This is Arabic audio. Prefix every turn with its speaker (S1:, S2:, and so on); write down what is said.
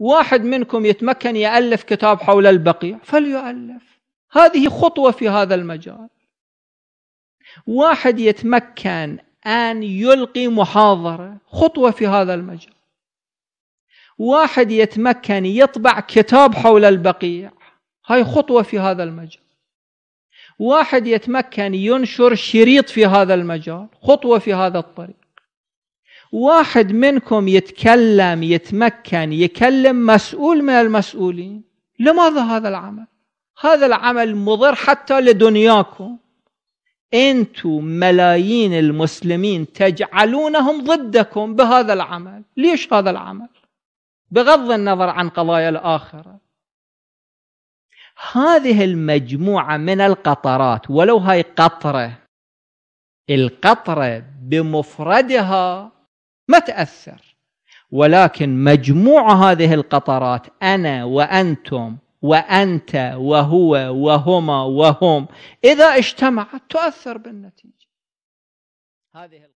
S1: واحد منكم يتمكن يالف كتاب حول البقيع فليؤلف هذه خطوه في هذا المجال واحد يتمكن ان يلقي محاضره خطوه في هذا المجال واحد يتمكن يطبع كتاب حول البقيع هاي خطوه في هذا المجال واحد يتمكن ينشر شريط في هذا المجال خطوه في هذا الطريق واحد منكم يتكلم يتمكن يكلم مسؤول من المسؤولين لماذا هذا العمل هذا العمل مضر حتى لدنياكم انتم ملايين المسلمين تجعلونهم ضدكم بهذا العمل ليش هذا العمل بغض النظر عن قضايا الاخره هذه المجموعه من القطرات ولو هاي قطره القطره بمفردها ما تأثر ولكن مجموع هذه القطرات أنا وأنتم وأنت وهو وهما وهم إذا اجتمعت تؤثر بالنتيجة هذه